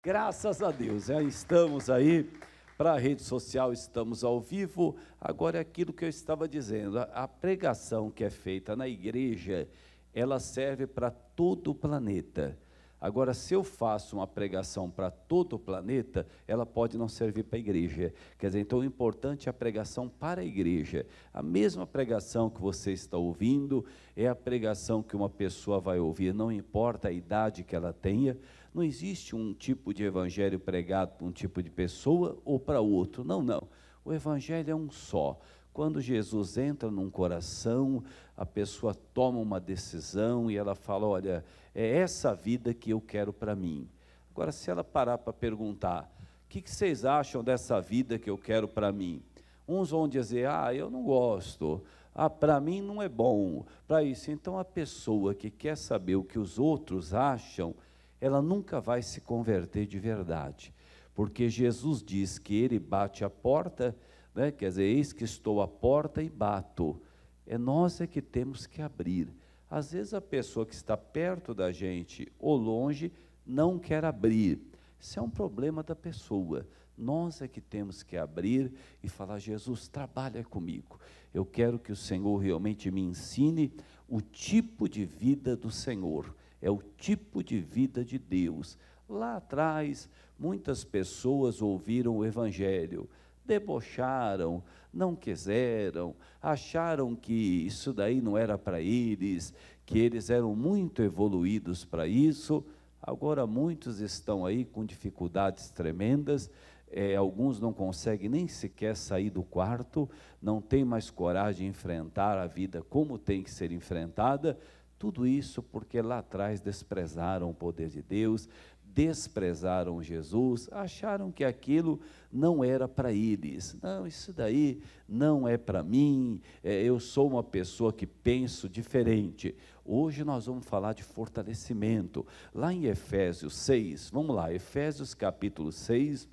Graças a Deus, já é, estamos aí para a rede social, estamos ao vivo. Agora é aquilo que eu estava dizendo, a pregação que é feita na igreja, ela serve para todo o planeta. Agora, se eu faço uma pregação para todo o planeta, ela pode não servir para a igreja. Quer dizer, então o importante é a pregação para a igreja. A mesma pregação que você está ouvindo é a pregação que uma pessoa vai ouvir, não importa a idade que ela tenha, não existe um tipo de evangelho pregado para um tipo de pessoa ou para outro. Não, não. O evangelho é um só. Quando Jesus entra num coração, a pessoa toma uma decisão e ela fala: Olha, é essa vida que eu quero para mim. Agora, se ela parar para perguntar: O que, que vocês acham dessa vida que eu quero para mim? Uns vão dizer: Ah, eu não gosto. Ah, para mim não é bom. Para isso, então a pessoa que quer saber o que os outros acham, ela nunca vai se converter de verdade, porque Jesus diz que ele bate a porta, né? quer dizer, eis que estou à porta e bato. É nós é que temos que abrir. Às vezes a pessoa que está perto da gente ou longe não quer abrir. Isso é um problema da pessoa. Nós é que temos que abrir e falar: Jesus, trabalha comigo. Eu quero que o Senhor realmente me ensine o tipo de vida do Senhor é o tipo de vida de Deus. Lá atrás, muitas pessoas ouviram o Evangelho, debocharam, não quiseram, acharam que isso daí não era para eles, que eles eram muito evoluídos para isso. Agora, muitos estão aí com dificuldades tremendas, é, alguns não conseguem nem sequer sair do quarto, não têm mais coragem de enfrentar a vida como tem que ser enfrentada, tudo isso porque lá atrás desprezaram o poder de Deus, desprezaram Jesus, acharam que aquilo não era para eles. Não, isso daí não é para mim, é, eu sou uma pessoa que penso diferente. Hoje nós vamos falar de fortalecimento. Lá em Efésios 6, vamos lá, Efésios capítulo 6,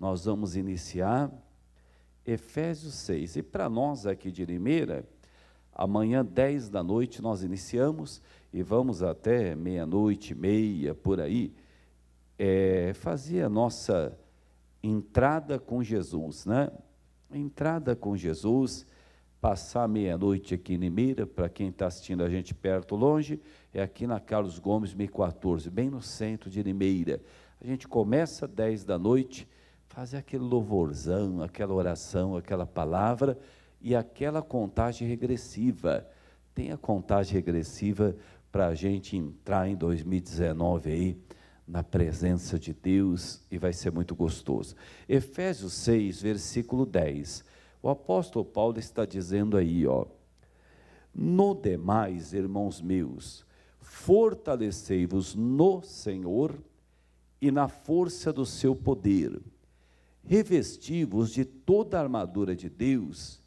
nós vamos iniciar. Efésios 6, e para nós aqui de Limeira, Amanhã, 10 da noite, nós iniciamos e vamos até meia-noite, meia, por aí, é, fazer a nossa entrada com Jesus, né? Entrada com Jesus, passar meia-noite aqui em Nimeira, para quem está assistindo a gente perto ou longe, é aqui na Carlos Gomes, 1014, bem no centro de Nimeira. A gente começa 10 da noite, fazer aquele louvorzão, aquela oração, aquela palavra, e aquela contagem regressiva. Tem a contagem regressiva para a gente entrar em 2019 aí na presença de Deus e vai ser muito gostoso. Efésios 6, versículo 10. O apóstolo Paulo está dizendo aí, ó: No demais, irmãos meus, fortalecei-vos no Senhor e na força do seu poder. Revesti-vos de toda a armadura de Deus,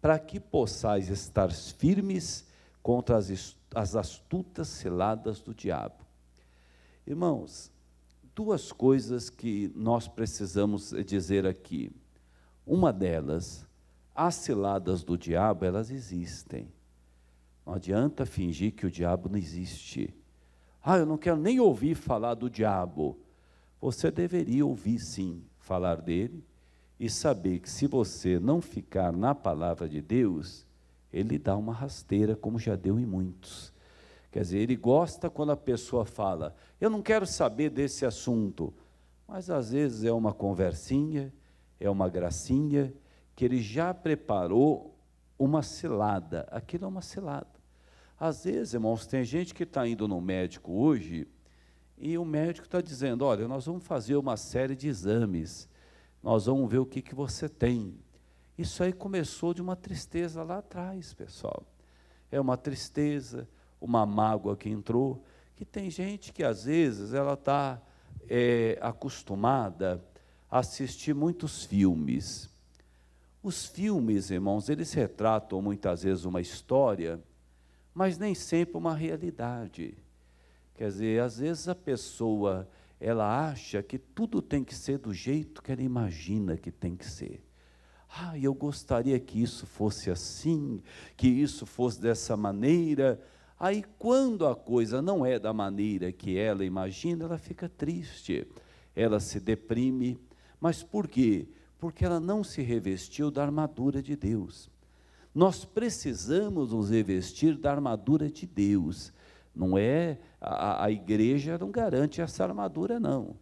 para que possais estar firmes contra as, as astutas ciladas do diabo. Irmãos, duas coisas que nós precisamos dizer aqui. Uma delas, as ciladas do diabo, elas existem. Não adianta fingir que o diabo não existe. Ah, eu não quero nem ouvir falar do diabo. Você deveria ouvir sim falar dele, e saber que se você não ficar na palavra de Deus, ele dá uma rasteira, como já deu em muitos. Quer dizer, ele gosta quando a pessoa fala, eu não quero saber desse assunto, mas às vezes é uma conversinha, é uma gracinha, que ele já preparou uma cilada. Aquilo é uma cilada. Às vezes, irmãos, tem gente que está indo no médico hoje e o médico está dizendo: olha, nós vamos fazer uma série de exames nós vamos ver o que, que você tem. Isso aí começou de uma tristeza lá atrás, pessoal. É uma tristeza, uma mágoa que entrou, que tem gente que às vezes ela está é, acostumada a assistir muitos filmes. Os filmes, irmãos, eles retratam muitas vezes uma história, mas nem sempre uma realidade. Quer dizer, às vezes a pessoa ela acha que tudo tem que ser do jeito que ela imagina que tem que ser. Ah, eu gostaria que isso fosse assim, que isso fosse dessa maneira. Aí, quando a coisa não é da maneira que ela imagina, ela fica triste, ela se deprime. Mas por quê? Porque ela não se revestiu da armadura de Deus. Nós precisamos nos revestir da armadura de Deus não é a, a igreja não garante essa armadura não.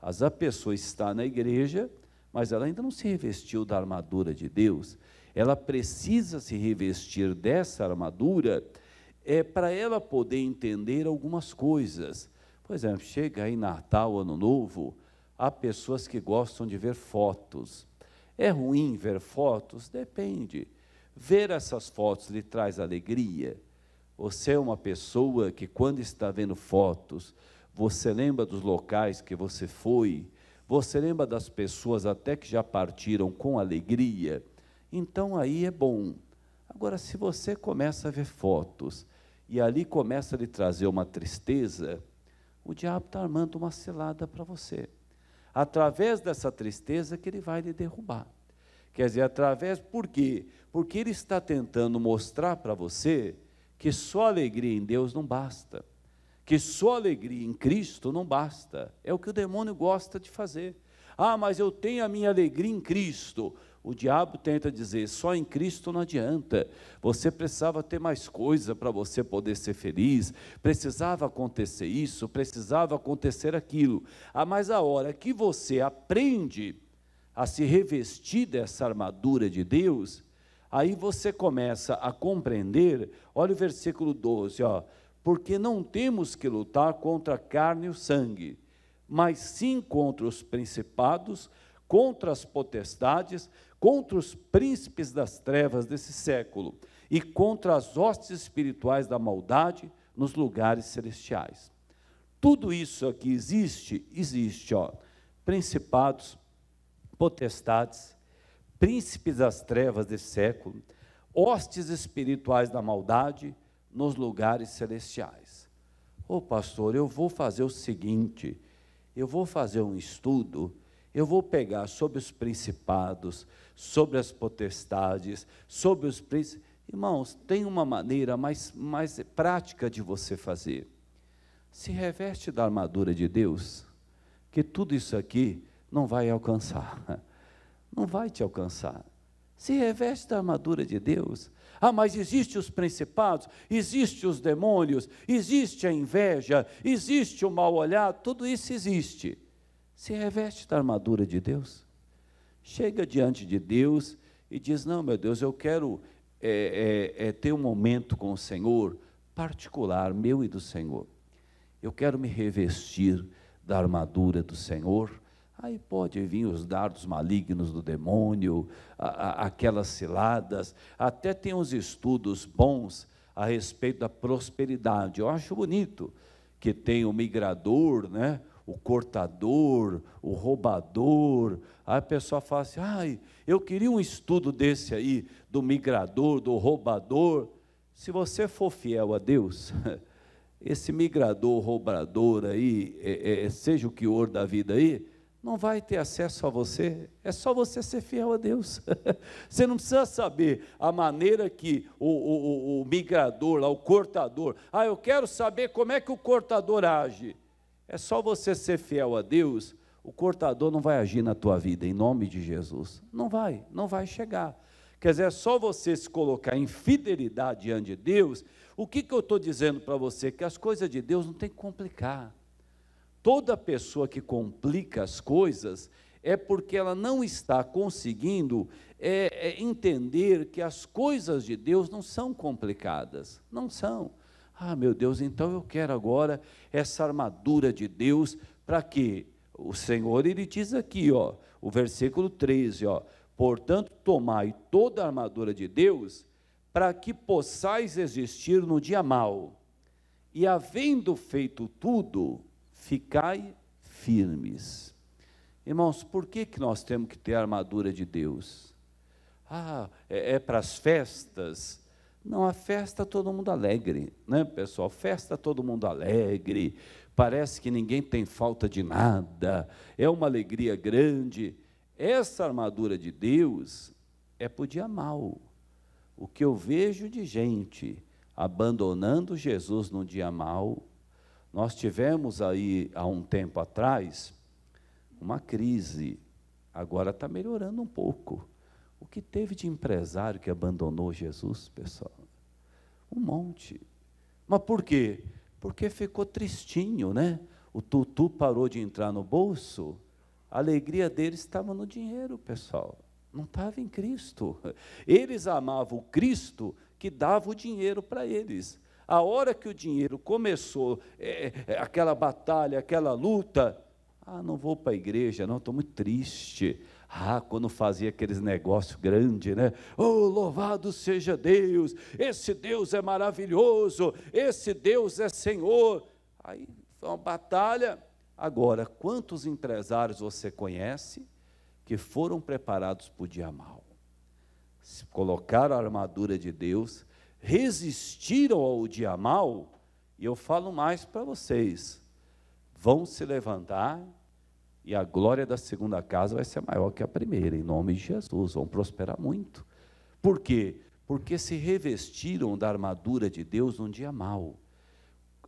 As a pessoa está na igreja, mas ela ainda não se revestiu da armadura de Deus. Ela precisa se revestir dessa armadura é para ela poder entender algumas coisas. Por exemplo, é, chega aí Natal, Ano Novo, há pessoas que gostam de ver fotos. É ruim ver fotos? Depende. Ver essas fotos lhe traz alegria? Você é uma pessoa que, quando está vendo fotos, você lembra dos locais que você foi, você lembra das pessoas até que já partiram com alegria. Então aí é bom. Agora, se você começa a ver fotos e ali começa a lhe trazer uma tristeza, o diabo está armando uma cilada para você. Através dessa tristeza que ele vai lhe derrubar. Quer dizer, através, por quê? Porque ele está tentando mostrar para você que só alegria em Deus não basta, que só alegria em Cristo não basta. É o que o demônio gosta de fazer. Ah, mas eu tenho a minha alegria em Cristo. O diabo tenta dizer: só em Cristo não adianta. Você precisava ter mais coisa para você poder ser feliz, precisava acontecer isso, precisava acontecer aquilo. Ah, mas a hora que você aprende a se revestir dessa armadura de Deus, Aí você começa a compreender, olha o versículo 12, ó, porque não temos que lutar contra a carne e o sangue, mas sim contra os principados, contra as potestades, contra os príncipes das trevas desse século e contra as hostes espirituais da maldade nos lugares celestiais. Tudo isso aqui existe, existe, ó, principados, potestades, príncipes das trevas desse século, hostes espirituais da maldade nos lugares celestiais. Ô oh, pastor, eu vou fazer o seguinte: eu vou fazer um estudo, eu vou pegar sobre os principados, sobre as potestades, sobre os príncipes. Irmãos, tem uma maneira mais, mais prática de você fazer. Se reveste da armadura de Deus, que tudo isso aqui não vai alcançar não vai te alcançar. Se reveste da armadura de Deus. Ah, mas existe os principados, existe os demônios, existe a inveja, existe o mal olhar, tudo isso existe. Se reveste da armadura de Deus. Chega diante de Deus e diz: Não, meu Deus, eu quero é, é, é, ter um momento com o Senhor particular, meu e do Senhor. Eu quero me revestir da armadura do Senhor Aí pode vir os dardos malignos do demônio, a, a, aquelas ciladas. Até tem uns estudos bons a respeito da prosperidade. Eu acho bonito que tem o migrador, né? o cortador, o roubador. Aí a pessoa fala assim: ai, eu queria um estudo desse aí, do migrador, do roubador. Se você for fiel a Deus, esse migrador, roubador aí, é, é, seja o que for da vida aí, não vai ter acesso a você. É só você ser fiel a Deus. você não precisa saber a maneira que o, o, o, o migrador, lá, o cortador. Ah, eu quero saber como é que o cortador age. É só você ser fiel a Deus. O cortador não vai agir na tua vida, em nome de Jesus. Não vai, não vai chegar. Quer dizer, é só você se colocar em fidelidade diante de Deus. O que, que eu estou dizendo para você? Que as coisas de Deus não tem que complicar. Toda pessoa que complica as coisas é porque ela não está conseguindo é, é entender que as coisas de Deus não são complicadas. Não são. Ah, meu Deus, então eu quero agora essa armadura de Deus para quê? O Senhor ele diz aqui, ó, o versículo 13, ó, portanto, tomai toda a armadura de Deus para que possais existir no dia mau. E havendo feito tudo, ficai firmes. Irmãos, por que, que nós temos que ter a armadura de Deus? Ah, é, é para as festas? Não, a festa todo mundo alegre, né, pessoal? Festa todo mundo alegre, parece que ninguém tem falta de nada, é uma alegria grande. Essa armadura de Deus é para o dia mal. O que eu vejo de gente abandonando Jesus no dia mal nós tivemos aí, há um tempo atrás, uma crise. Agora está melhorando um pouco. O que teve de empresário que abandonou Jesus, pessoal? Um monte. Mas por quê? Porque ficou tristinho, né? O tutu parou de entrar no bolso. A alegria deles estava no dinheiro, pessoal. Não estava em Cristo. Eles amavam o Cristo que dava o dinheiro para eles. A hora que o dinheiro começou, é, é, aquela batalha, aquela luta, ah, não vou para a igreja, não, estou muito triste. Ah, quando fazia aqueles negócios grandes, né? Oh, louvado seja Deus, esse Deus é maravilhoso, esse Deus é Senhor. Aí foi uma batalha. Agora, quantos empresários você conhece que foram preparados para o dia mal? Se colocaram a armadura de Deus, resistiram ao dia mal, e eu falo mais para vocês, vão se levantar e a glória da segunda casa vai ser maior que a primeira, em nome de Jesus, vão prosperar muito. Por quê? Porque se revestiram da armadura de Deus num dia mal.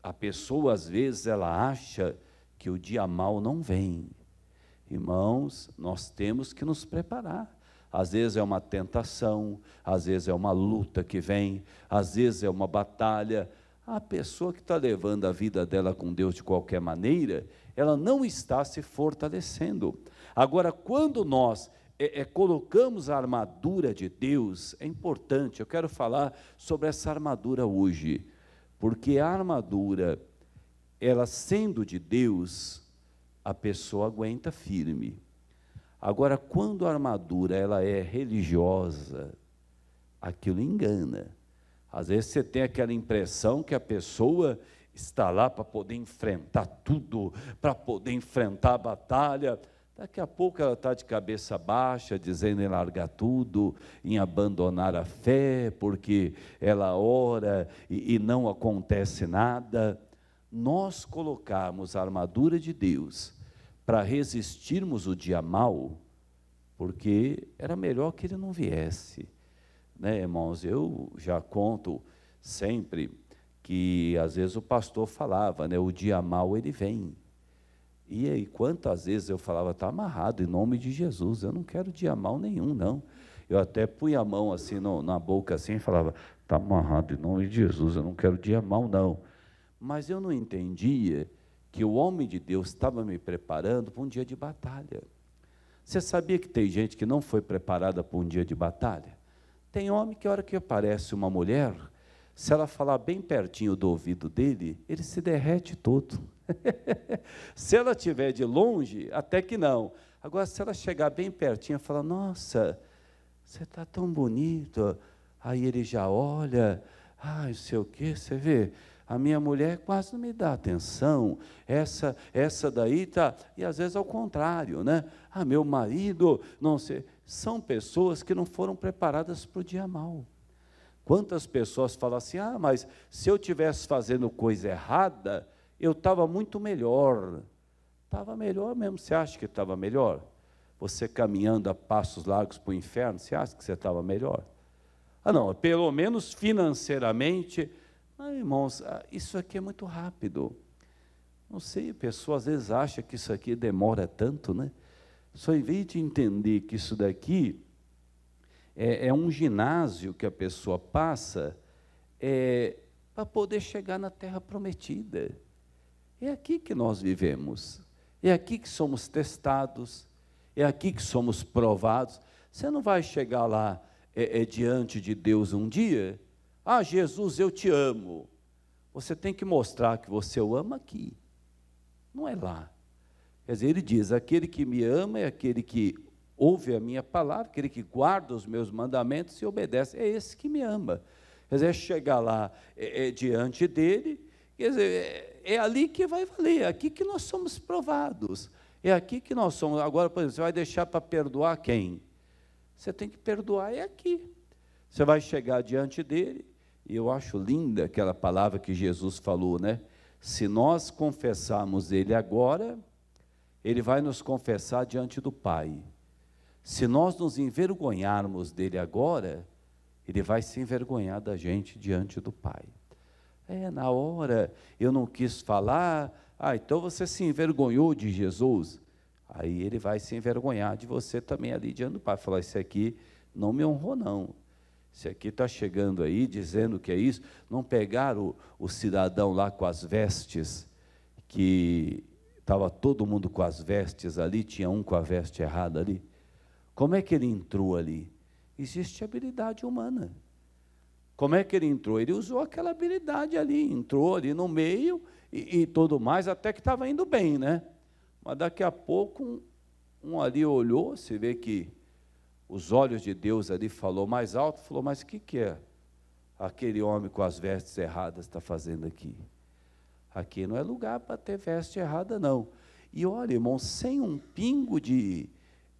A pessoa, às vezes, ela acha que o dia mal não vem. Irmãos, nós temos que nos preparar. Às vezes é uma tentação, às vezes é uma luta que vem, às vezes é uma batalha. A pessoa que está levando a vida dela com Deus de qualquer maneira, ela não está se fortalecendo. Agora, quando nós é, é, colocamos a armadura de Deus, é importante, eu quero falar sobre essa armadura hoje, porque a armadura, ela sendo de Deus, a pessoa aguenta firme. Agora, quando a armadura ela é religiosa, aquilo engana. Às vezes você tem aquela impressão que a pessoa está lá para poder enfrentar tudo, para poder enfrentar a batalha. Daqui a pouco ela está de cabeça baixa, dizendo em largar tudo, em abandonar a fé, porque ela ora e, e não acontece nada. Nós colocarmos a armadura de Deus para resistirmos o dia mal, porque era melhor que ele não viesse. Né, irmãos, eu já conto sempre que às vezes o pastor falava, né, o dia mal ele vem. E aí, quantas vezes eu falava, está amarrado em nome de Jesus, eu não quero dia mal nenhum, não. Eu até punha a mão assim no, na boca assim e falava, está amarrado em nome de Jesus, eu não quero dia mal, não. Mas eu não entendia que o homem de Deus estava me preparando para um dia de batalha. Você sabia que tem gente que não foi preparada para um dia de batalha? Tem homem que, a hora que aparece uma mulher, se ela falar bem pertinho do ouvido dele, ele se derrete todo. se ela tiver de longe, até que não. Agora, se ela chegar bem pertinho e falar: Nossa, você está tão bonito. Aí ele já olha, ai, ah, não sei o quê, você vê a minha mulher quase não me dá atenção, essa essa daí tá, e às vezes ao contrário, né? Ah, meu marido, não sei, são pessoas que não foram preparadas para o dia mal. Quantas pessoas falam assim: "Ah, mas se eu tivesse fazendo coisa errada, eu estava muito melhor". Estava melhor mesmo, você acha que estava melhor? Você caminhando a passos largos para o inferno, você acha que você estava melhor? Ah, não, pelo menos financeiramente ah, irmãos, ah, isso aqui é muito rápido. Não sei, a pessoa às vezes acha que isso aqui demora tanto, né? Só em vez de entender que isso daqui é, é um ginásio que a pessoa passa é, para poder chegar na terra prometida. É aqui que nós vivemos, é aqui que somos testados, é aqui que somos provados. Você não vai chegar lá é, é, diante de Deus um dia ah, Jesus, eu te amo. Você tem que mostrar que você o ama aqui, não é lá. Quer dizer, ele diz: aquele que me ama é aquele que ouve a minha palavra, aquele que guarda os meus mandamentos e obedece. É esse que me ama. Quer dizer, é chegar lá é, é diante dele, quer dizer, é, é ali que vai valer, é aqui que nós somos provados. É aqui que nós somos. Agora, por exemplo, você vai deixar para perdoar quem? Você tem que perdoar é aqui. Você vai chegar diante dele, e eu acho linda aquela palavra que Jesus falou, né? Se nós confessarmos Ele agora, Ele vai nos confessar diante do Pai. Se nós nos envergonharmos dele agora, ele vai se envergonhar da gente diante do Pai. É, na hora eu não quis falar, ah, então você se envergonhou de Jesus. Aí ele vai se envergonhar de você também ali diante do Pai. Falar, isso aqui não me honrou, não. Se aqui está chegando aí dizendo que é isso, não pegar o, o cidadão lá com as vestes, que estava todo mundo com as vestes ali, tinha um com a veste errada ali. Como é que ele entrou ali? Existe habilidade humana. Como é que ele entrou? Ele usou aquela habilidade ali, entrou ali no meio e, e tudo mais, até que estava indo bem, né? Mas daqui a pouco um, um ali olhou, se vê que os olhos de Deus ali falou mais alto, falou, mas o que, que é aquele homem com as vestes erradas está fazendo aqui? Aqui não é lugar para ter veste errada, não. E olha, irmão, sem um pingo de,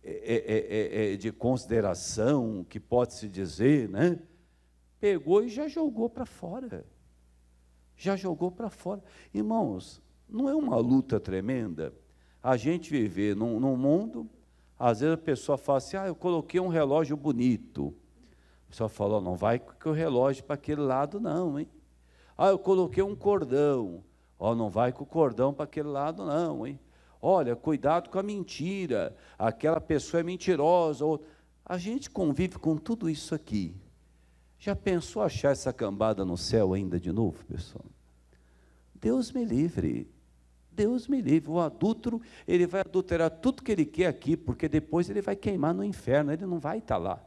é, é, é, de consideração, que pode-se dizer, né? Pegou e já jogou para fora. Já jogou para fora. Irmãos, não é uma luta tremenda a gente viver num, num mundo às vezes a pessoa fala assim: ah, eu coloquei um relógio bonito. A pessoa fala: não vai com o relógio para aquele lado, não, hein? Ah, eu coloquei um cordão. Ó, não vai com o cordão para aquele lado, não, hein? Olha, cuidado com a mentira. Aquela pessoa é mentirosa. Ou... A gente convive com tudo isso aqui. Já pensou achar essa cambada no céu ainda de novo, pessoal? Deus me livre. Deus me livre, o adúltero, ele vai adulterar tudo que ele quer aqui, porque depois ele vai queimar no inferno, ele não vai estar lá.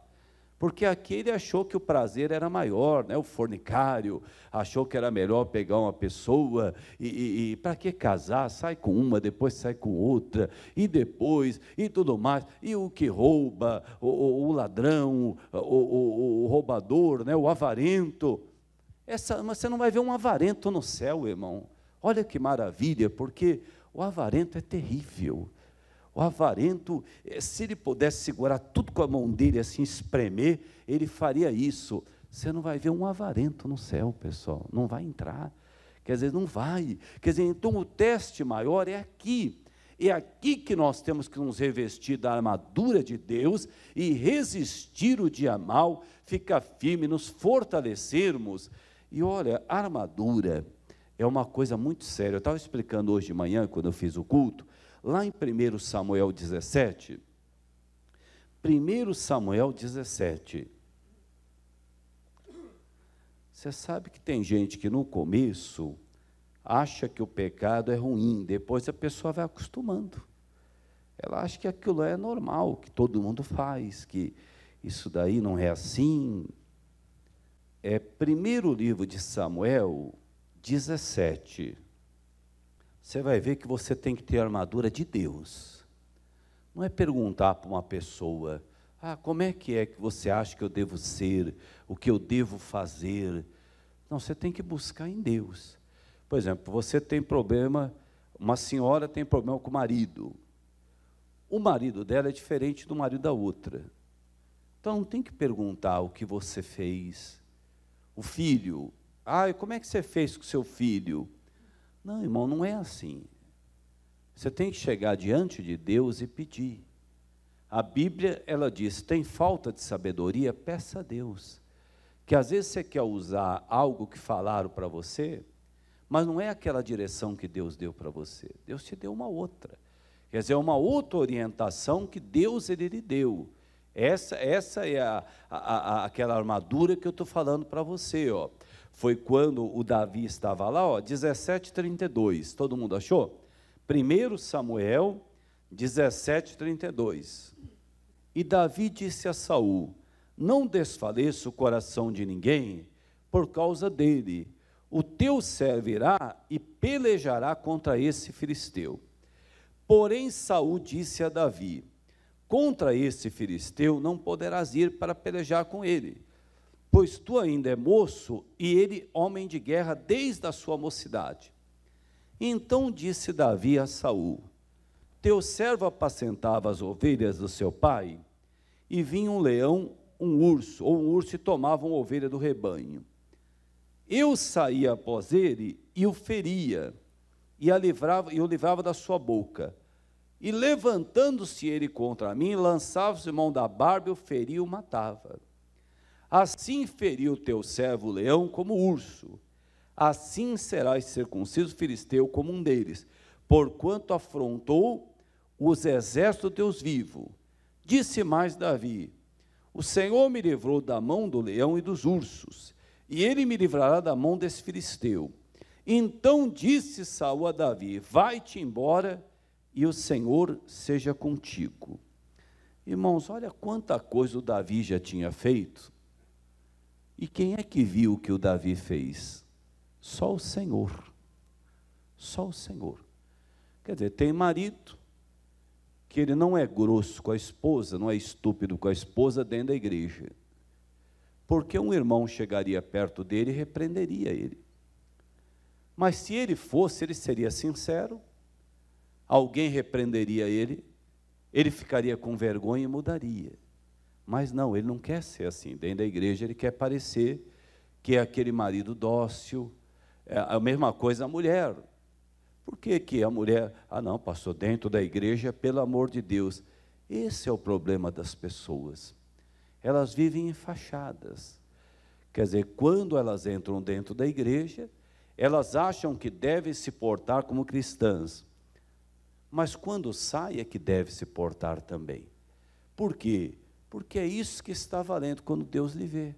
Porque aqui ele achou que o prazer era maior, né? o fornicário achou que era melhor pegar uma pessoa e, e, e para que casar? Sai com uma, depois sai com outra, e depois, e tudo mais. E o que rouba, o, o, ladrão, o, o, o roubador, né? o avarento. Essa, mas você não vai ver um avarento no céu, irmão. Olha que maravilha, porque o avarento é terrível. O avarento, eh, se ele pudesse segurar tudo com a mão dele, assim, espremer, ele faria isso. Você não vai ver um avarento no céu, pessoal. Não vai entrar. Quer dizer, não vai. Quer dizer, então o teste maior é aqui. É aqui que nós temos que nos revestir da armadura de Deus e resistir o dia mal, ficar firme, nos fortalecermos. E olha, armadura é uma coisa muito séria. Eu estava explicando hoje de manhã, quando eu fiz o culto, lá em 1 Samuel 17. 1 Samuel 17. Você sabe que tem gente que no começo acha que o pecado é ruim, depois a pessoa vai acostumando. Ela acha que aquilo é normal, que todo mundo faz, que isso daí não é assim. É primeiro livro de Samuel, 17, você vai ver que você tem que ter a armadura de Deus. Não é perguntar para uma pessoa: ah, como é que é que você acha que eu devo ser, o que eu devo fazer. Não, você tem que buscar em Deus. Por exemplo, você tem problema, uma senhora tem problema com o marido. O marido dela é diferente do marido da outra. Então não tem que perguntar o que você fez. O filho, ah, e como é que você fez com seu filho? Não, irmão, não é assim. Você tem que chegar diante de Deus e pedir. A Bíblia, ela diz: tem falta de sabedoria, peça a Deus. Que às vezes você quer usar algo que falaram para você, mas não é aquela direção que Deus deu para você. Deus te deu uma outra. Quer dizer, é uma outra orientação que Deus ele lhe deu. Essa, essa é a, a, a aquela armadura que eu estou falando para você. Ó foi quando o Davi estava lá, ó, 17:32. Todo mundo achou? 1 Samuel 17:32. E Davi disse a Saul: Não desfaleça o coração de ninguém por causa dele. O teu servo irá e pelejará contra esse filisteu. Porém Saul disse a Davi: Contra esse filisteu não poderás ir para pelejar com ele pois tu ainda é moço, e ele homem de guerra desde a sua mocidade. Então disse Davi a Saul: Teu servo apacentava as ovelhas do seu pai, e vinha um leão, um urso, ou um urso e tomava uma ovelha do rebanho. Eu saía após ele e o feria, e a livrava, e o livrava da sua boca. E levantando-se ele contra mim, lançava-se mão da barba, e o feria e o matava. Assim feriu teu servo o leão como urso. Assim serás circunciso filisteu como um deles, porquanto afrontou os exércitos teus vivos. Disse mais Davi: O Senhor me livrou da mão do leão e dos ursos, e ele me livrará da mão desse filisteu. Então disse Saul a Davi: Vai-te embora e o Senhor seja contigo. Irmãos, olha quanta coisa o Davi já tinha feito e quem é que viu o que o Davi fez? Só o Senhor. Só o Senhor. Quer dizer, tem marido que ele não é grosso com a esposa, não é estúpido com a esposa dentro da igreja. Porque um irmão chegaria perto dele e repreenderia ele. Mas se ele fosse, ele seria sincero, alguém repreenderia ele, ele ficaria com vergonha e mudaria. Mas não, ele não quer ser assim. Dentro da igreja, ele quer parecer que é aquele marido dócil. É a mesma coisa a mulher. Por que, que a mulher. Ah, não, passou dentro da igreja, pelo amor de Deus. Esse é o problema das pessoas. Elas vivem em fachadas. Quer dizer, quando elas entram dentro da igreja, elas acham que devem se portar como cristãs. Mas quando sai é que deve se portar também. Por quê? porque é isso que está valendo quando Deus lhe vê.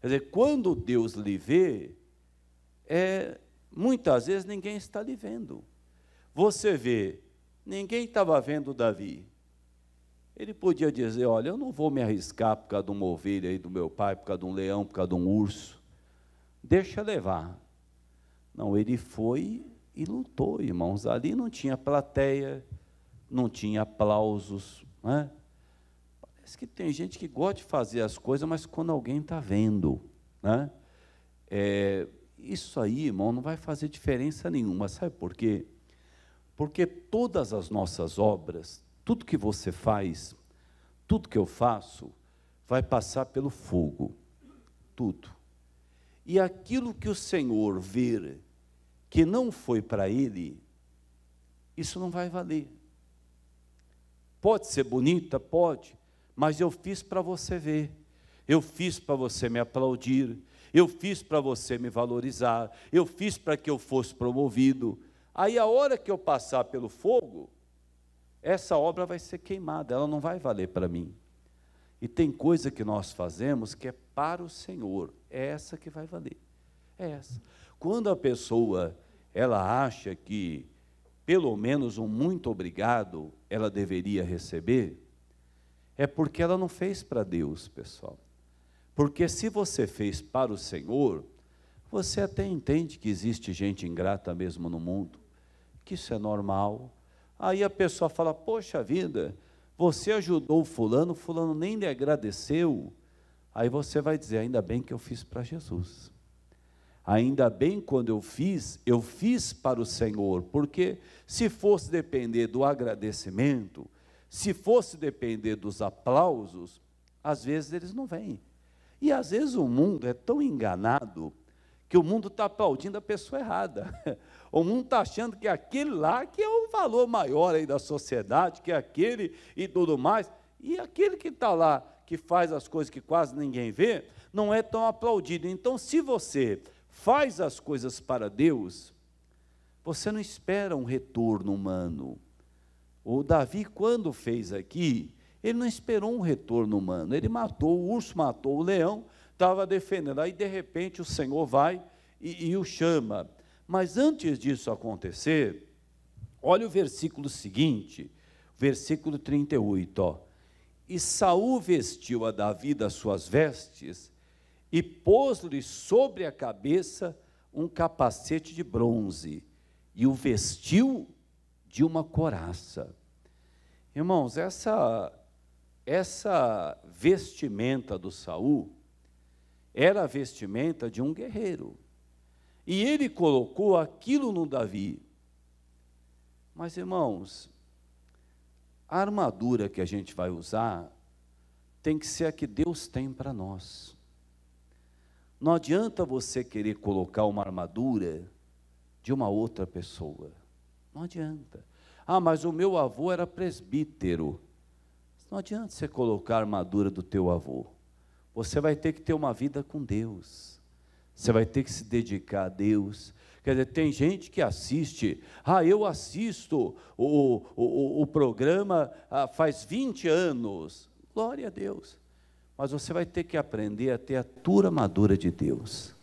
Quer dizer, quando Deus lhe vê, é, muitas vezes ninguém está lhe vendo. Você vê, ninguém estava vendo Davi. Ele podia dizer: Olha, eu não vou me arriscar por causa de uma ovelha aí do meu pai, por causa de um leão, por causa de um urso. Deixa levar. Não, ele foi e lutou, irmãos. Ali não tinha plateia, não tinha aplausos, né? Parece que tem gente que gosta de fazer as coisas, mas quando alguém está vendo, né? É, isso aí, irmão, não vai fazer diferença nenhuma. Sabe por quê? Porque todas as nossas obras, tudo que você faz, tudo que eu faço, vai passar pelo fogo. Tudo. E aquilo que o Senhor ver que não foi para ele, isso não vai valer. Pode ser bonita? Pode mas eu fiz para você ver, eu fiz para você me aplaudir, eu fiz para você me valorizar, eu fiz para que eu fosse promovido. Aí, a hora que eu passar pelo fogo, essa obra vai ser queimada, ela não vai valer para mim. E tem coisa que nós fazemos que é para o Senhor, é essa que vai valer. É essa. Quando a pessoa ela acha que pelo menos um muito obrigado ela deveria receber, é porque ela não fez para Deus, pessoal. Porque se você fez para o Senhor, você até entende que existe gente ingrata mesmo no mundo, que isso é normal. Aí a pessoa fala: Poxa vida, você ajudou Fulano, Fulano nem lhe agradeceu. Aí você vai dizer: Ainda bem que eu fiz para Jesus. Ainda bem quando eu fiz, eu fiz para o Senhor, porque se fosse depender do agradecimento, se fosse depender dos aplausos, às vezes eles não vêm. E às vezes o mundo é tão enganado que o mundo está aplaudindo a pessoa errada. O mundo está achando que aquele lá que é o valor maior aí da sociedade, que é aquele e tudo mais. E aquele que está lá, que faz as coisas que quase ninguém vê, não é tão aplaudido. Então, se você faz as coisas para Deus, você não espera um retorno humano. O Davi, quando fez aqui, ele não esperou um retorno humano. Ele matou, o urso matou o leão, estava defendendo. Aí, de repente, o Senhor vai e, e o chama. Mas antes disso acontecer, olha o versículo seguinte, versículo 38, ó. E Saul vestiu a Davi das suas vestes e pôs-lhe sobre a cabeça um capacete de bronze e o vestiu de uma coraça. Irmãos, essa essa vestimenta do Saul era a vestimenta de um guerreiro. E ele colocou aquilo no Davi. Mas, irmãos, a armadura que a gente vai usar tem que ser a que Deus tem para nós. Não adianta você querer colocar uma armadura de uma outra pessoa. Não adianta. Ah, mas o meu avô era presbítero. Não adianta você colocar a armadura do teu avô. Você vai ter que ter uma vida com Deus. Você vai ter que se dedicar a Deus. Quer dizer, tem gente que assiste. Ah, eu assisto o, o, o, o programa ah, faz 20 anos. Glória a Deus. Mas você vai ter que aprender a ter a tua armadura de Deus.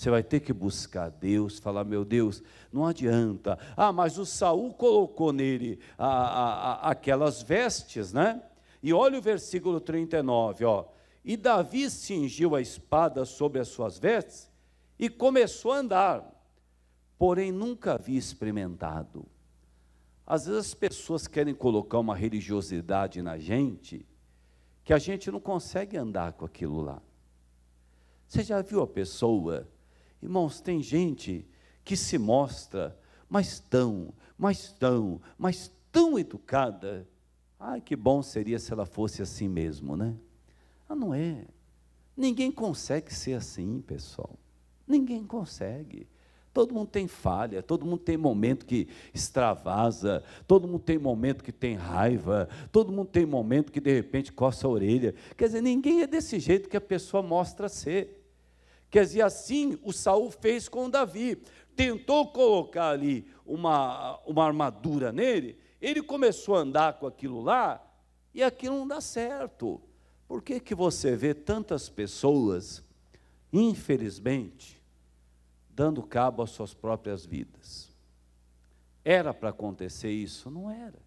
Você vai ter que buscar Deus, falar, meu Deus, não adianta. Ah, mas o Saul colocou nele a, a, a, aquelas vestes, né? E olha o versículo 39, ó. E Davi cingiu a espada sobre as suas vestes e começou a andar, porém nunca havia experimentado. Às vezes as pessoas querem colocar uma religiosidade na gente que a gente não consegue andar com aquilo lá. Você já viu a pessoa Irmãos, tem gente que se mostra mas tão, mas tão, mas tão educada. Ai, que bom seria se ela fosse assim mesmo, né? Ah, não é. Ninguém consegue ser assim, pessoal. Ninguém consegue. Todo mundo tem falha, todo mundo tem momento que extravasa, todo mundo tem momento que tem raiva, todo mundo tem momento que de repente coça a orelha. Quer dizer, ninguém é desse jeito que a pessoa mostra ser. Quer dizer, assim o Saul fez com Davi. Tentou colocar ali uma, uma armadura nele, ele começou a andar com aquilo lá, e aquilo não dá certo. Por que, que você vê tantas pessoas, infelizmente, dando cabo às suas próprias vidas? Era para acontecer isso? Não era.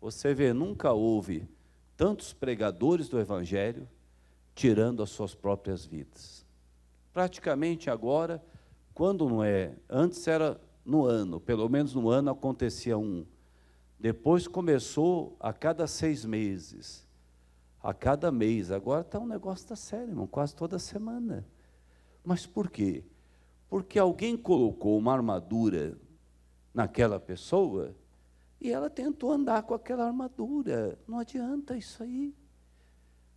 Você vê, nunca houve tantos pregadores do Evangelho tirando as suas próprias vidas praticamente agora, quando não é, antes era no ano, pelo menos no ano acontecia um. Depois começou a cada seis meses, a cada mês. Agora está um negócio da tá sério, irmão, quase toda semana. Mas por quê? Porque alguém colocou uma armadura naquela pessoa e ela tentou andar com aquela armadura. Não adianta isso aí.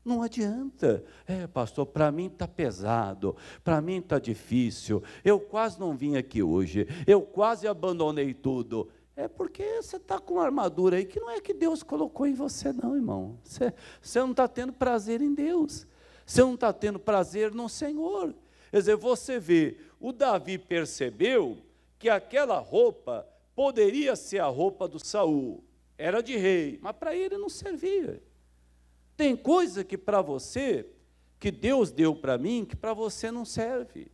Não adianta. É, pastor, para mim está pesado, para mim está difícil, eu quase não vim aqui hoje, eu quase abandonei tudo. É porque você está com uma armadura aí que não é que Deus colocou em você, não, irmão. Você, você não está tendo prazer em Deus, você não está tendo prazer no Senhor. Quer dizer, você vê, o Davi percebeu que aquela roupa poderia ser a roupa do Saul, era de rei, mas para ele não servia. Tem coisa que para você, que Deus deu para mim, que para você não serve.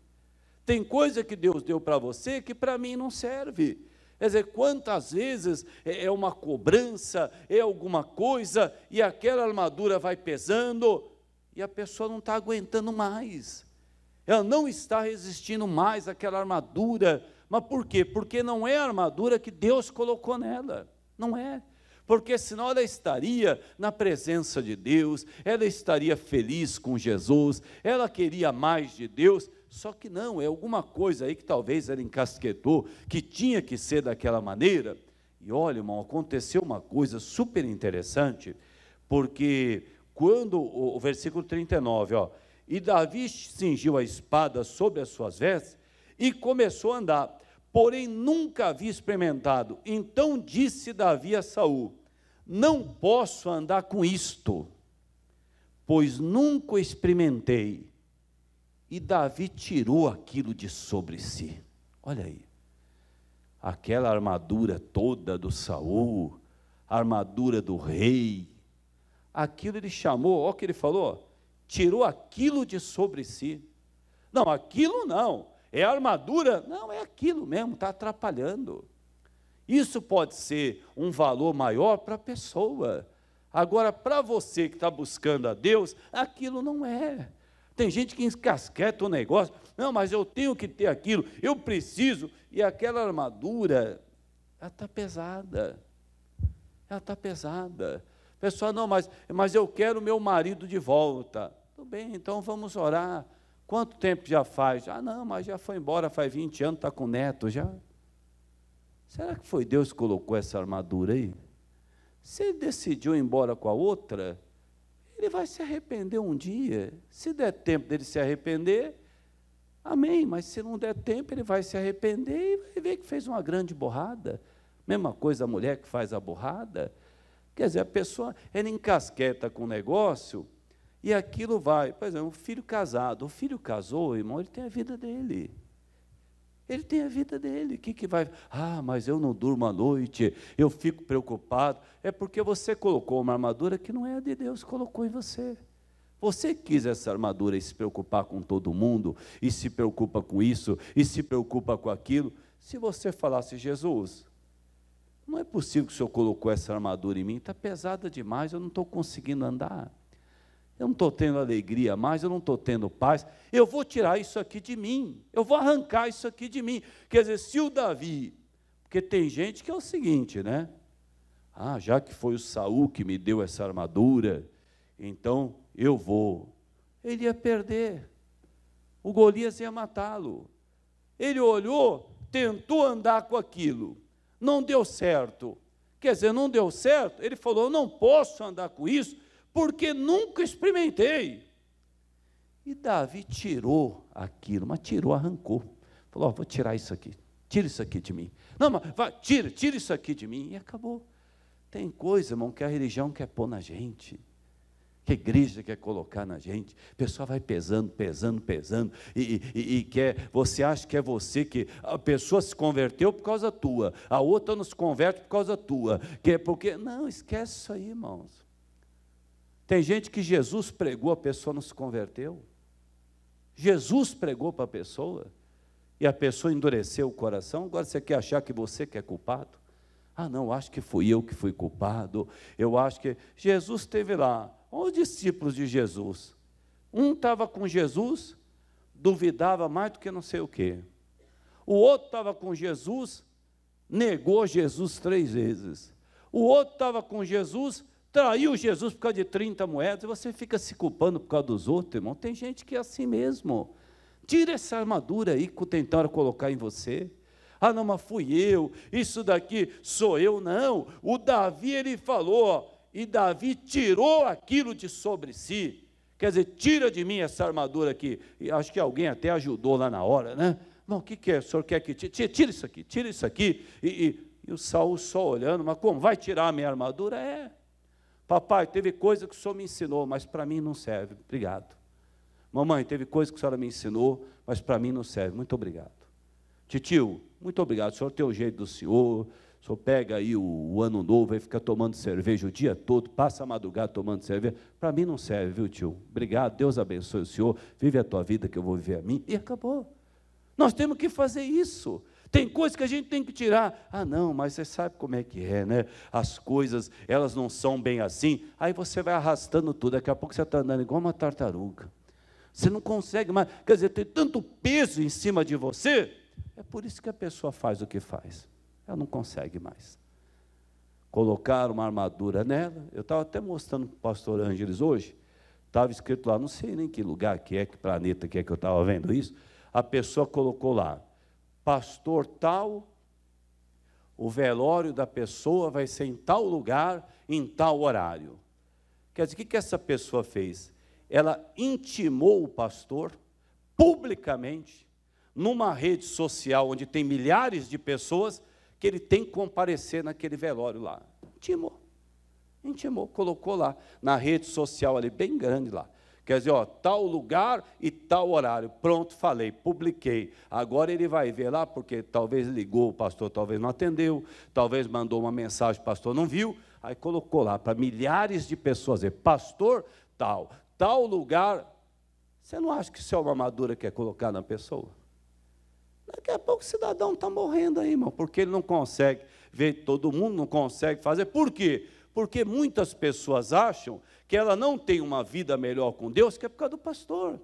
Tem coisa que Deus deu para você que para mim não serve. Quer dizer, quantas vezes é, é uma cobrança, é alguma coisa, e aquela armadura vai pesando, e a pessoa não está aguentando mais. Ela não está resistindo mais àquela armadura. Mas por quê? Porque não é a armadura que Deus colocou nela. Não é porque senão ela estaria na presença de Deus, ela estaria feliz com Jesus, ela queria mais de Deus, só que não, é alguma coisa aí que talvez ela encasquetou, que tinha que ser daquela maneira. E olha, irmão, aconteceu uma coisa super interessante, porque quando o, o versículo 39, ó, e Davi cingiu a espada sobre as suas vestes e começou a andar porém nunca havia experimentado. Então disse Davi a Saul: Não posso andar com isto, pois nunca experimentei. E Davi tirou aquilo de sobre si. Olha aí. Aquela armadura toda do Saul, armadura do rei. Aquilo ele chamou, olha o que ele falou, tirou aquilo de sobre si. Não, aquilo não é armadura? Não, é aquilo mesmo, está atrapalhando. Isso pode ser um valor maior para a pessoa. Agora, para você que está buscando a Deus, aquilo não é. Tem gente que encasqueta o negócio. Não, mas eu tenho que ter aquilo, eu preciso. E aquela armadura, ela está pesada. Ela está pesada. Pessoal, não, mas, mas eu quero meu marido de volta. Tudo bem, então vamos orar. Quanto tempo já faz? Ah, não, mas já foi embora faz 20 anos, está com neto já. Será que foi Deus que colocou essa armadura aí? Se ele decidiu ir embora com a outra, ele vai se arrepender um dia. Se der tempo dele se arrepender, amém. Mas se não der tempo, ele vai se arrepender e vai ver que fez uma grande borrada. Mesma coisa a mulher que faz a borrada. Quer dizer, a pessoa, ela encasqueta com o negócio, e aquilo vai. Por exemplo, é, um filho casado. O filho casou, irmão, ele tem a vida dele. Ele tem a vida dele. O que, que vai. Ah, mas eu não durmo à noite, eu fico preocupado. É porque você colocou uma armadura que não é a de Deus, colocou em você. Você quis essa armadura e se preocupar com todo mundo, e se preocupa com isso, e se preocupa com aquilo. Se você falasse, Jesus, não é possível que o senhor colocou essa armadura em mim, está pesada demais, eu não estou conseguindo andar. Eu não estou tendo alegria mais, eu não estou tendo paz. Eu vou tirar isso aqui de mim, eu vou arrancar isso aqui de mim. Quer dizer, se o Davi, porque tem gente que é o seguinte, né? Ah, já que foi o Saul que me deu essa armadura, então eu vou. Ele ia perder. O Golias ia matá-lo. Ele olhou, tentou andar com aquilo, não deu certo. Quer dizer, não deu certo. Ele falou: "Eu não posso andar com isso porque nunca experimentei. E Davi tirou aquilo, mas tirou, arrancou. Falou: oh, vou tirar isso aqui, tira isso aqui de mim. Não, mas vai, tira, tira isso aqui de mim. E acabou. Tem coisa, irmão, que a religião quer pôr na gente que a igreja quer colocar na gente. O pessoal vai pesando, pesando, pesando, e, e, e, quer, você acha que é você que a pessoa se converteu por causa tua, a outra não se converte por causa tua, que é porque, não, esquece isso aí, irmãos. Tem gente que Jesus pregou, a pessoa não se converteu. Jesus pregou para a pessoa e a pessoa endureceu o coração. Agora você quer achar que você que é culpado? Ah, não, acho que fui eu que fui culpado. Eu acho que Jesus esteve lá. Os discípulos de Jesus. Um estava com Jesus, duvidava mais do que não sei o quê. O outro estava com Jesus, negou Jesus três vezes. O outro estava com Jesus, traiu Jesus por causa de 30 moedas, e você fica se culpando por causa dos outros, irmão. Tem gente que é assim mesmo. Tira essa armadura aí que tentaram colocar em você. Ah, não, mas fui eu, isso daqui sou eu, não. O Davi, ele falou, e Davi tirou aquilo de sobre si. Quer dizer, tira de mim essa armadura aqui. E acho que alguém até ajudou lá na hora, né? Não, o que, que é? O senhor quer que tire? Tira isso aqui, tira isso aqui. E, e, e o Saul só olhando, mas como? Vai tirar a minha armadura? É. Papai, teve coisa que o senhor me ensinou, mas para mim não serve. Obrigado. Mamãe, teve coisa que a senhora me ensinou, mas para mim não serve. Muito obrigado. Titio, muito obrigado. O senhor tem o jeito do senhor. O senhor pega aí o, o ano novo e fica tomando cerveja o dia todo, passa a madrugada tomando cerveja. Para mim não serve, viu, tio? Obrigado. Deus abençoe o senhor. Vive a tua vida que eu vou viver a mim. E acabou. Nós temos que fazer isso. Tem coisas que a gente tem que tirar. Ah, não, mas você sabe como é que é, né? As coisas, elas não são bem assim. Aí você vai arrastando tudo. Daqui a pouco você está andando igual uma tartaruga. Você não consegue mais. Quer dizer, tem tanto peso em cima de você. É por isso que a pessoa faz o que faz. Ela não consegue mais. Colocaram uma armadura nela. Eu estava até mostrando para o pastor Ângeles hoje. Estava escrito lá, não sei nem que lugar que é, que planeta que é que eu estava vendo isso. A pessoa colocou lá pastor tal, o velório da pessoa vai ser em tal lugar, em tal horário. Quer dizer, o que essa pessoa fez? Ela intimou o pastor publicamente, numa rede social onde tem milhares de pessoas, que ele tem que comparecer naquele velório lá. Intimou. Intimou, colocou lá na rede social ali, bem grande lá. Quer dizer, ó, tal lugar e tal horário. Pronto, falei, publiquei. Agora ele vai ver lá, porque talvez ligou, o pastor talvez não atendeu, talvez mandou uma mensagem, o pastor não viu. Aí colocou lá para milhares de pessoas ver, pastor tal, tal lugar. Você não acha que isso é uma armadura que é colocar na pessoa? Daqui a pouco o cidadão está morrendo aí, irmão, porque ele não consegue ver todo mundo, não consegue fazer. Por quê? Porque muitas pessoas acham que ela não tem uma vida melhor com Deus, que é por causa do pastor,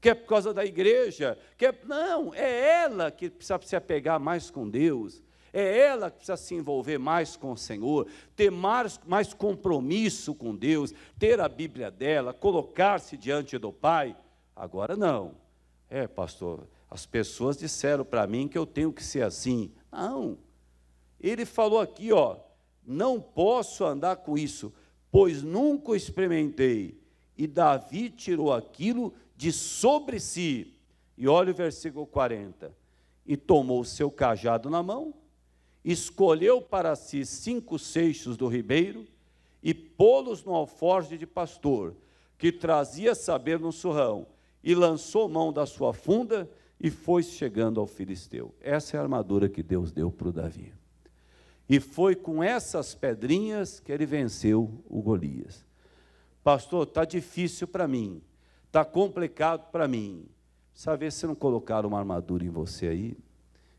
que é por causa da igreja, que é... não, é ela que precisa se apegar mais com Deus. É ela que precisa se envolver mais com o Senhor, ter mais, mais compromisso com Deus, ter a Bíblia dela, colocar-se diante do Pai. Agora não. É, pastor, as pessoas disseram para mim que eu tenho que ser assim. Não. Ele falou aqui, ó, não posso andar com isso, pois nunca experimentei. E Davi tirou aquilo de sobre si. E olha o versículo 40. E tomou o seu cajado na mão, escolheu para si cinco seixos do ribeiro e pô-los no alforje de pastor, que trazia saber no surrão, e lançou mão da sua funda e foi chegando ao filisteu. Essa é a armadura que Deus deu para o Davi. E foi com essas pedrinhas que ele venceu o Golias. Pastor, está difícil para mim, está complicado para mim. Sabe se não colocaram uma armadura em você aí,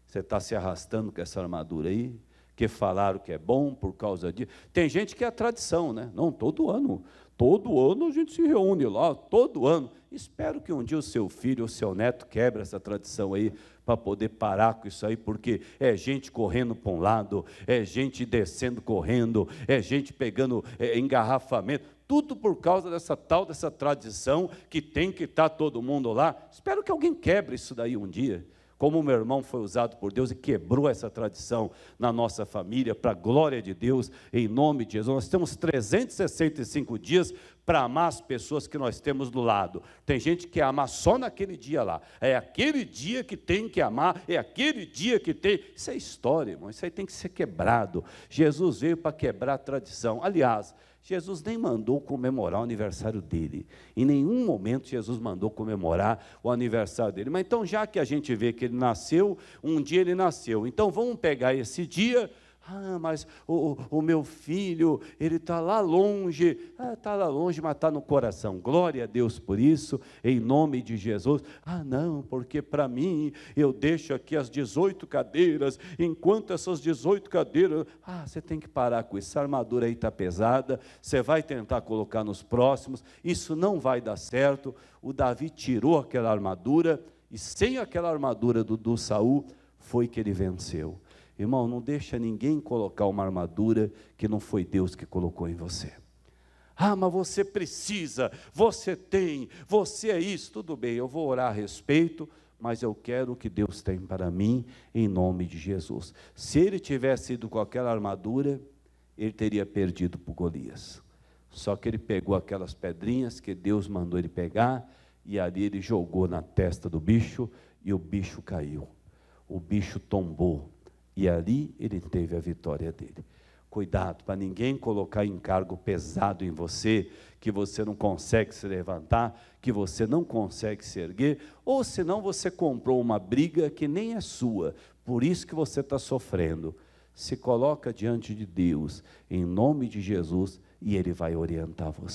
você está se arrastando com essa armadura aí, que falaram que é bom por causa disso. Tem gente que é a tradição, né? Não, todo ano. Todo ano a gente se reúne lá, todo ano. Espero que um dia o seu filho, o seu neto quebre essa tradição aí, para poder parar com isso aí, porque é gente correndo para um lado, é gente descendo correndo, é gente pegando é, engarrafamento, tudo por causa dessa tal, dessa tradição que tem que estar tá todo mundo lá. Espero que alguém quebre isso daí um dia. Como meu irmão foi usado por Deus e quebrou essa tradição na nossa família, para a glória de Deus, em nome de Jesus. Nós temos 365 dias para amar as pessoas que nós temos do lado. Tem gente que ama só naquele dia lá. É aquele dia que tem que amar, é aquele dia que tem. Isso é história, irmão. Isso aí tem que ser quebrado. Jesus veio para quebrar a tradição. Aliás, Jesus nem mandou comemorar o aniversário dele. Em nenhum momento Jesus mandou comemorar o aniversário dele. Mas então, já que a gente vê que ele nasceu, um dia ele nasceu. Então vamos pegar esse dia ah, mas o, o meu filho, ele está lá longe. Ah, está lá longe, mas está no coração. Glória a Deus por isso, em nome de Jesus. Ah, não, porque para mim, eu deixo aqui as 18 cadeiras, enquanto essas 18 cadeiras. Ah, você tem que parar com isso. Essa armadura aí está pesada, você vai tentar colocar nos próximos, isso não vai dar certo. O Davi tirou aquela armadura, e sem aquela armadura do, do Saul, foi que ele venceu. Irmão, não deixa ninguém colocar uma armadura que não foi Deus que colocou em você. Ah, mas você precisa, você tem, você é isso, tudo bem, eu vou orar a respeito, mas eu quero o que Deus tem para mim, em nome de Jesus. Se ele tivesse ido com aquela armadura, ele teria perdido para Golias. Só que ele pegou aquelas pedrinhas que Deus mandou ele pegar, e ali ele jogou na testa do bicho, e o bicho caiu. O bicho tombou. E ali ele teve a vitória dele. Cuidado para ninguém colocar encargo pesado em você, que você não consegue se levantar, que você não consegue se erguer, ou senão você comprou uma briga que nem é sua, por isso que você está sofrendo. Se coloca diante de Deus, em nome de Jesus, e Ele vai orientar você.